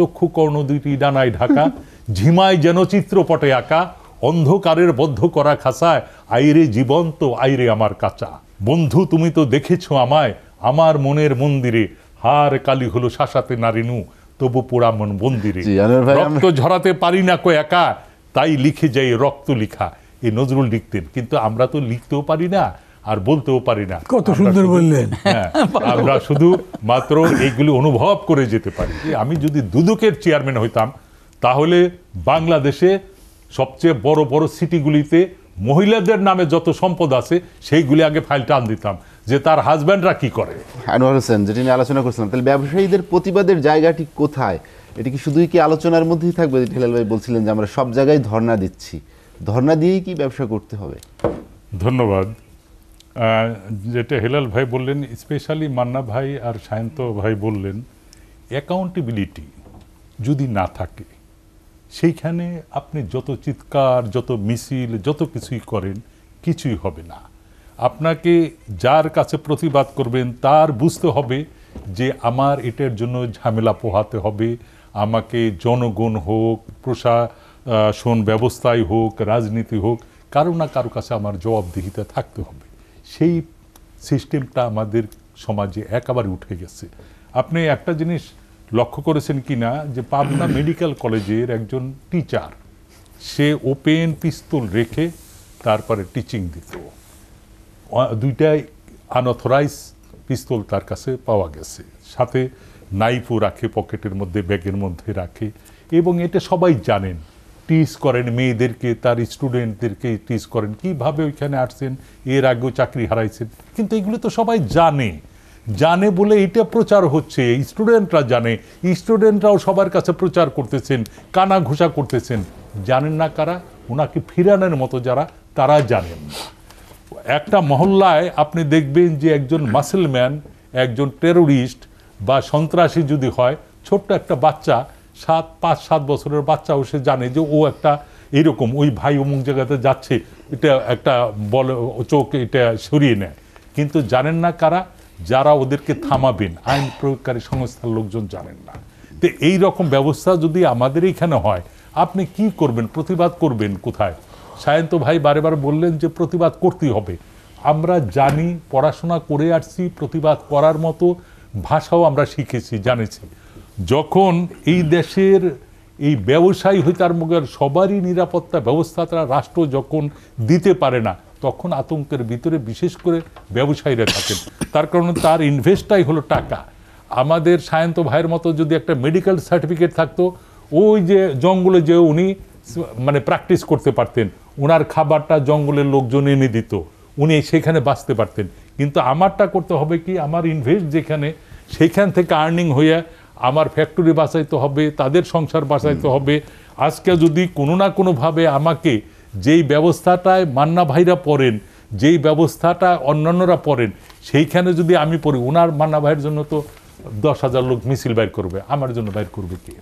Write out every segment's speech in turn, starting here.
চক্ষু কর্ণ দুইটি ডানায় ঢাকা ঝিমায় যেন চিত্রপটে আঁকা অন্ধকারের বদ্ধ করা খাসায় আইরে জীবন্ত আইরে আমার কাঁচা বন্ধু তুমি তো দেখেছ আমায় আমার মনের মন্দিরে হার কালি হলো শাসাতে নারিনু তবু পোড়া মন মন্দিরে রক্ত ঝরাতে পারি না কো একা তাই লিখে যাই রক্ত লিখা এই নজরুল লিখতেন কিন্তু আমরা তো লিখতেও পারি না আর বলতেও পারি না কত সুন্দর বললেন হ্যাঁ, আমরা শুধু মাত্র এইগুলি অনুভব করে যেতে পারি আমি যদি দুদকের চেয়ারম্যান হইতাম তাহলে বাংলাদেশে সবচেয়ে বড় বড় সিটিগুলিতে মহিলাদের নামে যত সম্পদ আছে সেইগুলি আগে ফাইল টান দিতাম যে তার হাজব্যান্ডরা কি করে আনোয়ার হোসেন যেটি নিয়ে আলোচনা করছিলাম তাহলে ব্যবসায়ীদের প্রতিবাদের জায়গাটি কোথায় এটি কি শুধুই কি আলোচনার মধ্যেই থাকবে ঠেলাল ভাই বলছিলেন যে আমরা সব জায়গায় ধর্ণা দিচ্ছি ধর্ণা দিয়েই কি ব্যবসা করতে হবে ধন্যবাদ যেটা হেলাল ভাই বললেন স্পেশালি মান্না ভাই আর সায়ন্ত ভাই বললেন অ্যাকাউন্টেবিলিটি যদি না থাকে সেইখানে আপনি যত চিৎকার যত মিছিল যত কিছুই করেন কিছুই হবে না আপনাকে যার কাছে প্রতিবাদ করবেন তার বুঝতে হবে যে আমার এটার জন্য ঝামেলা পোহাতে হবে আমাকে জনগণ হোক প্রশাসন ব্যবস্থাই হোক রাজনীতি হোক কারো না কারো কাছে আমার জবাবদিহিতা থাকতে হবে সেই সিস্টেমটা আমাদের সমাজে একেবারে উঠে গেছে আপনি একটা জিনিস লক্ষ্য করেছেন কি না যে পাবনা মেডিকেল কলেজের একজন টিচার সে ওপেন পিস্তল রেখে তারপরে টিচিং দিত দুইটাই আনঅথরাইজ পিস্তল তার কাছে পাওয়া গেছে সাথে নাইফও রাখে পকেটের মধ্যে ব্যাগের মধ্যে রাখে এবং এটা সবাই জানেন টিস করেন মেয়েদেরকে তার স্টুডেন্টদেরকে টিস করেন কিভাবে ওইখানে আসছেন এর আগেও চাকরি হারাইছেন কিন্তু এগুলো তো সবাই জানে জানে বলে এটা প্রচার হচ্ছে স্টুডেন্টরা জানে স্টুডেন্টরাও সবার কাছে প্রচার করতেছেন কানা ঘোষা করতেছেন জানেন না কারা ওনাকে ফিরানোর মতো যারা তারা জানেন একটা মহল্লায় আপনি দেখবেন যে একজন মাসেলম্যান একজন টেরোরিস্ট বা সন্ত্রাসী যদি হয় ছোট্ট একটা বাচ্চা সাত পাঁচ সাত বছরের বাচ্চাও সে জানে যে ও একটা এরকম ওই ভাই অমুক জায়গাতে যাচ্ছে এটা একটা বল চোখ এটা সরিয়ে নেয় কিন্তু জানেন না কারা যারা ওদেরকে থামাবেন আইন প্রয়োগকারী সংস্থার লোকজন জানেন না তো এই রকম ব্যবস্থা যদি আমাদের এখানে হয় আপনি কি করবেন প্রতিবাদ করবেন কোথায় সায়ন্ত ভাই বারেবার বললেন যে প্রতিবাদ করতেই হবে আমরা জানি পড়াশোনা করে আসছি প্রতিবাদ করার মতো ভাষাও আমরা শিখেছি জানেছি যখন এই দেশের এই ব্যবসায়ী হইতার মুখে সবারই নিরাপত্তা ব্যবস্থা তারা রাষ্ট্র যখন দিতে পারে না তখন আতঙ্কের ভিতরে বিশেষ করে ব্যবসায়ীরা থাকেন তার কারণ তার ইনভেস্টটাই হলো টাকা আমাদের সায়ন্ত ভাইয়ের মতো যদি একটা মেডিকেল সার্টিফিকেট থাকতো ওই যে জঙ্গলে যে উনি মানে প্র্যাকটিস করতে পারতেন ওনার খাবারটা জঙ্গলের লোকজন এনে দিত উনি সেখানে বাঁচতে পারতেন কিন্তু আমারটা করতে হবে কি আমার ইনভেস্ট যেখানে সেখান থেকে আর্নিং হইয়া আমার ফ্যাক্টরি বাঁচাইতে হবে তাদের সংসার বাঁচাইতে হবে আজকে যদি কোনো না কোনোভাবে আমাকে যেই ব্যবস্থাটায় মান্না ভাইরা পড়েন যেই ব্যবস্থাটা অন্যান্যরা পড়েন সেইখানে যদি আমি পড়ি ওনার মান্না ভাইয়ের জন্য তো দশ হাজার লোক মিছিল বাইর করবে আমার জন্য বাইর করবে কে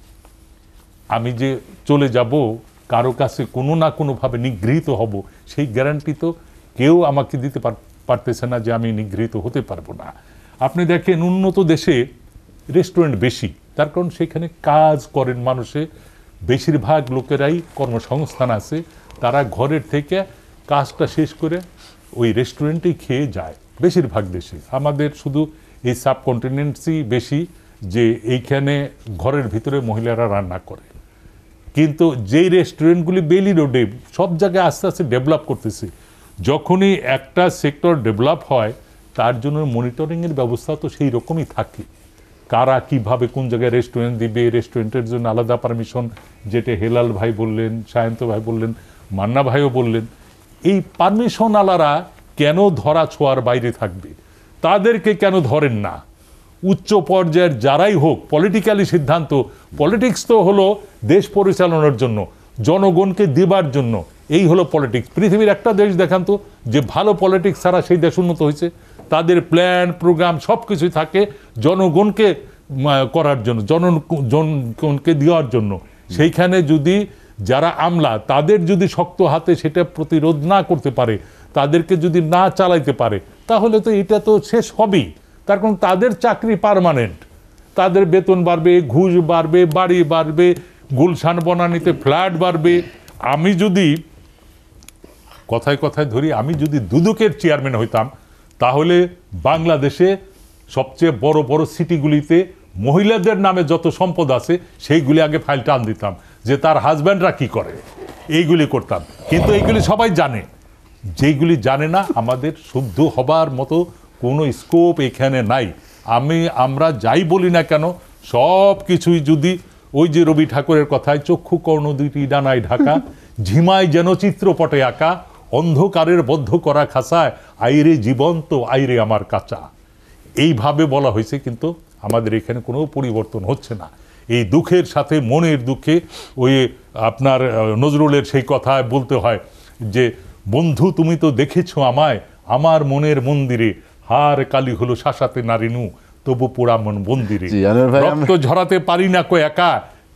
আমি যে চলে যাব কারো কাছে কোনো না কোনোভাবে নিগৃহীত হব সেই গ্যারান্টি তো কেউ আমাকে দিতে পারতেছে না যে আমি নিগৃহীত হতে পারবো না আপনি দেখেন উন্নত দেশে রেস্টুরেন্ট বেশি তার কারণ সেখানে কাজ করেন মানুষে বেশিরভাগ লোকেরাই কর্মসংস্থান আছে তারা ঘরের থেকে কাজটা শেষ করে ওই রেস্টুরেন্টেই খেয়ে যায় বেশিরভাগ দেশে আমাদের শুধু এই সাবকন্টিনেন্টসই বেশি যে এইখানে ঘরের ভিতরে মহিলারা রান্না করে কিন্তু যেই রেস্টুরেন্টগুলি বেলি রোডে সব জায়গায় আস্তে আস্তে ডেভেলপ করতেছে যখনই একটা সেক্টর ডেভেলপ হয় তার জন্য মনিটরিংয়ের ব্যবস্থা তো সেই রকমই থাকে কারা কিভাবে কোন জায়গায় রেস্টুরেন্ট দিবে রেস্টুরেন্টের জন্য আলাদা পারমিশন যেটা হেলাল ভাই বললেন সায়ন্ত ভাই বললেন মান্না ভাইও বললেন এই পারমিশন আলারা কেন ধরা ছোঁয়ার বাইরে থাকবে তাদেরকে কেন ধরেন না উচ্চ পর্যায়ের যারাই হোক পলিটিক্যালি সিদ্ধান্ত পলিটিক্স তো হলো দেশ পরিচালনার জন্য জনগণকে দেবার জন্য এই হলো পলিটিক্স পৃথিবীর একটা দেশ দেখান তো যে ভালো পলিটিক্স ছাড়া সেই দেশ উন্নত হয়েছে তাদের প্ল্যান প্রোগ্রাম সব কিছুই থাকে জনগণকে করার জন্য জন জনগণকে দেওয়ার জন্য সেইখানে যদি যারা আমলা তাদের যদি শক্ত হাতে সেটা প্রতিরোধ না করতে পারে তাদেরকে যদি না চালাইতে পারে তাহলে তো এটা তো শেষ হবেই তার কারণ তাদের চাকরি পারমানেন্ট তাদের বেতন বাড়বে ঘুষ বাড়বে বাড়ি বাড়বে গুলশান বনানিতে ফ্ল্যাট বাড়বে আমি যদি কথায় কথায় ধরি আমি যদি দুদকের চেয়ারম্যান হইতাম তাহলে বাংলাদেশে সবচেয়ে বড় বড় সিটিগুলিতে মহিলাদের নামে যত সম্পদ আছে সেইগুলি আগে ফাইলটা আন দিতাম যে তার হাজব্যান্ডরা কি করে এইগুলি করতাম কিন্তু এইগুলি সবাই জানে যেগুলি জানে না আমাদের শুদ্ধ হবার মতো কোনো স্কোপ এখানে নাই আমি আমরা যাই বলি না কেন সব কিছুই যদি ওই যে রবি ঠাকুরের কথায় চক্ষু কর্ণ দুইটি ডানায় ঢাকা ঝিমায় যেন চিত্রপটে আঁকা অন্ধকারের বদ্ধ করা খাসায় আইরে জীবন্ত আইরে আমার কাঁচা এইভাবে বলা হয়েছে কিন্তু আমাদের এখানে কোনো পরিবর্তন হচ্ছে না এই দুঃখের সাথে মনের দুঃখে ওই আপনার নজরুলের সেই কথায় বলতে হয় যে বন্ধু তুমি তো দেখেছো আমায় আমার মনের মন্দিরে হার কালী হলো শাসাতে নারিনু তবু পোড়া মন মন্দিরে রক্ত ঝরাতে পারি না কো একা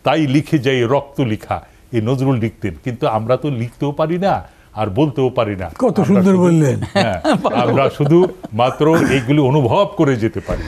তাই লিখে যাই রক্ত লিখা এই নজরুল লিখতেন কিন্তু আমরা তো লিখতেও পারি না আর বলতেও পারি না কত সুন্দর বললেন হ্যাঁ, আমরা শুধু মাত্র এইগুলি অনুভব করে যেতে পারি